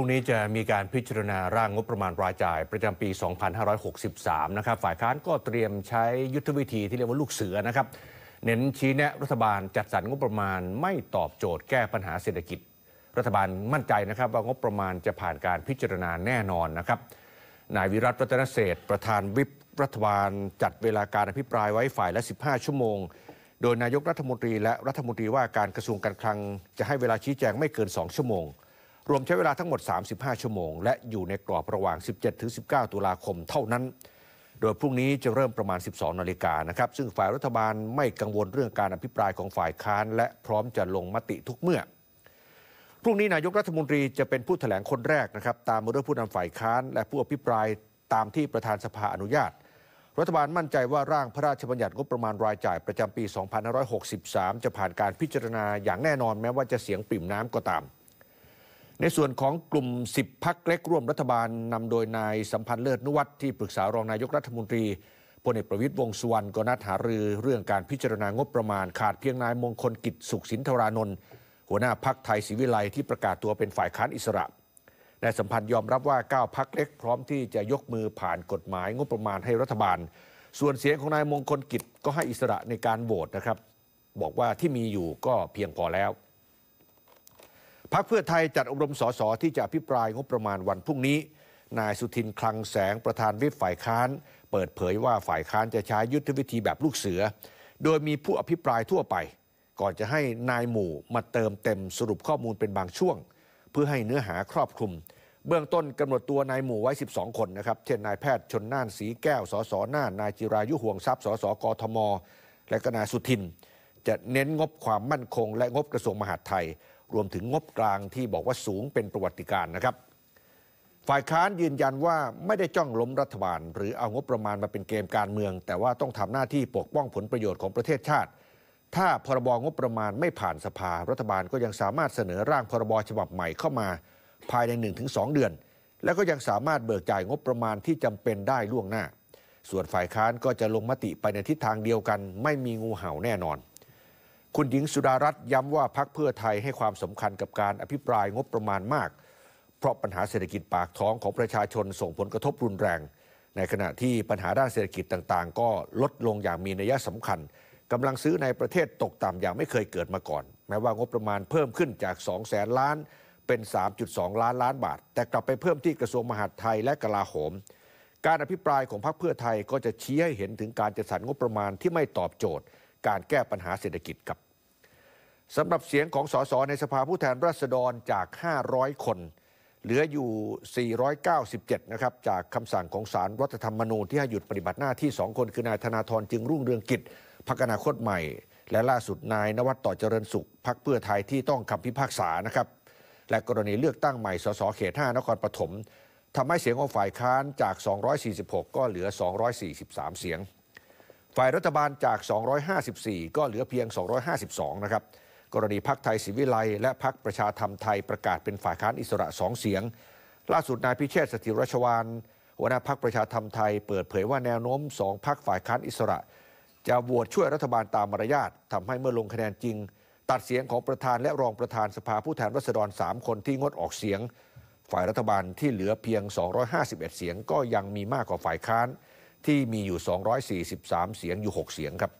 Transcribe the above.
พรุ่งนี้จะมีการพิจารณาร่างงบประมาณรายจ่าย ประจำปี 2563 นะครับฝ่ายค้านก็เตรียมใช้ยุทธวิธีที่เรียกว่าลูกเสือนะครับ เน้นชี้แนะรัฐบาลจัดสรรงบประมาณไม่ตอบโจทย์แก้ปัญหาเศรษฐกิจ รัฐบาลมั่นใจนะครับว่างบประมาณจะผ่านการพิจารณาแน่นอนนะครับนายวิรัตรัตนเศษประธานวิปรัฐบาล จัดเวลาการอภิปรายไว้ฝ่ายละ 15 ชั่วโมง โดยนายกรัฐมนตรีและรัฐมนตรีว่าการกระทรวงการคลัง จะให้เวลาชี้แจงไม่เกิน 2 ชั่วโมงรวมใช้เวลาทั้งหมด 35 ชั่วโมง และอยู่ในกรอบระหว่าง 17-19 ตุลาคมเท่านั้น โดยพรุ่งนี้จะเริ่มประมาณ 12นาฬิกานะครับ ซึ่งฝ่ายรัฐบาลไม่กังวลเรื่องการอภิปรายของฝ่ายค้านและพร้อมจะลงมติทุกเมื่อ พรุ่งนี้นายกรัฐมนตรีจะเป็นผู้ถแถลงคนแรกนะครับตามมาด้วยผู้นำฝ่ายค้าน และผู้อภิปรายตามที่ประธานสภาอนุญาต รัฐบาลมั่นใจว่าร่างพระราชบัญญัติงบประมาณรายจ่ายประจำปี2563 จะผ่านการพิจารณาอย่างแน่นอนแม้ว่าจะเสียงปริ่มน้ำก็ตามในส่วนของกลุ่ม 10 พักเล็กร่วมรัฐบาลนำโดยนายสัมพันธ์เลิศนุวัตร ที่ปรึกษา รองนายกรัฐมนตรีพลเอกประวิตรวงสุวรรณก็นัดหารือ เรื่องการพิจารณางบประมาณขาดเพียงนายมงคลกิจ สุขสินธารานนท์หัวหน้าพักไทยศรีวิไลที่ประกาศตัวเป็นฝ่ายค้านอิสระนายสัมพันธ์ยอมรับว่า 9พักเล็กพร้อมที่จะยกมือผ่านกฎหมายงบประมาณให้รัฐบาล ส่วนเสียงของนายมงคลกิจก็ให้อิสระในการโหวตนะครับ บอกว่าที่มีอยู่ก็เพียงพอแล้วพักเพื่อไทยจัดอบรมสสที่จะอภิปรายงบประมาณวันพรุ่งนี้ นายสุทิน คลังแสงประธานวิปฝ่ายค้าน เปิดเผยว่าฝ่ายค้านจะใช้ยุทธวิธีแบบลูกเสือ โดยมีผู้อภิปรายทั่วไป ก่อนจะให้นายหมู่มาเติมเต็มสรุปข้อมูลเป็นบางช่วง เพื่อให้เนื้อหาครอบคลุม เบื้องต้นกำหนดตัวนายหมู่ไว้ 12 คนนะครับ เช่นนายแพทย์ ชนน่านสีแก้วสสน่านนายจิรายุห่วงทรัพย์ สสกทม และก็นายสุทินจะเน้นงบความมั่นคงและงบกระทรวงมหาดไทย รวมถึงงบกลางที่บอกว่าสูงเป็นประวัติการนะครับ ฝ่ายค้านยืนยันว่าไม่ได้จ้องล้มรัฐบาล หรือเอางบประมาณมาเป็นเกมการเมือง แต่ว่าต้องทำหน้าที่ปกป้องผลประโยชน์ของประเทศชาติ ถ้าพรบงบประมาณไม่ผ่านสภารัฐบาลก็ยังสามารถเสนอร่างพรบฉบับใหม่เข้ามา ภายใน1-2เดือน และก็ยังสามารถเบิกจ่ายงบประมาณที่จำเป็นได้ล่วงหน้า ส่วนฝ่ายค้านก็จะลงมติไปในทิศทางเดียวกัน ไม่มีงูเห่าแน่นอนคุณหญิงสุดารัตน์ย้ำว่าพักเพื่อไทยให้ความสำคัญกับการอภิปรายงบประมาณมาก เพราะปัญหาเศรษฐกิจปากท้องของประชาชนส่งผลกระทบรุนแรง ในขณะที่ปัญหาด้านเศรษฐกิจต่างๆ ก็ลดลงอย่างมีนัยสำคัญกำลังซื้อในประเทศตกต่ำอย่างไม่เคยเกิดมาก่อน แม้ว่างบประมาณเพิ่มขึ้นจาก 2 แสนล้านเป็น3.2 ล้านล้านบาท แต่กลับไปเพิ่มที่กระทรวงมหาดไทยและกลาโหม การอภิปรายของพรรคเพื่อไทยก็จะชี้ให้เห็นถึงการจัดสรรงบประมาณที่ไม่ตอบโจทย์การแก้ปัญหาเศรษฐกิจครับสำหรับเสียงของสสในสภาผู้แทนราษฎรจาก 500 คน เหลืออยู่ 497 นะครับจากคำสั่งของสารรัฐธรรมนูญที่ให้หยุดปฏิบัติหน้าที่ 2 คนคือ นายธนาธร จึงรุ่งเรืองกิจพักอนาคตใหม่ และล่าสุดนายนวัดต่อเจริญสุขพักเพื่อไทยที่ต้องคำพิพากษานะครับและกรณีเลือกตั้งใหม่สสเขต 5 นครปฐมทำให้เสียงของฝ่ายค้านจาก 246 ก็เหลือ 243 เสียงฝ่ายรัฐบาลจาก 254 ก็เหลือเพียง 252 นะครับ กรณีพักไทยศิวิไลและพักประชาธรรมไทยประกาศเป็นฝ่ายค้านอิสระสองเสียง ล่าสุดนายพิเชษสติรัชวานหัวหน้าพักประชาธรรมไทยเปิดเผยว่าแนวโน้มสองพักฝ่ายค้านอิสระ จะโหวตช่วยรัฐบาลตามมารยาททำให้เมื่อลงคะแนนจริง ตัดเสียงของประธานและรองประธานสภาผู้แทนรัษฎร 3 คนที่งดออกเสียง ฝ่ายรัฐบาลที่เหลือเพียง 251 เสียง ก็ยังมีมากกว่าฝ่ายค้านที่มีอยู่ 243 เสียง อยู่ 6 เสียงครับ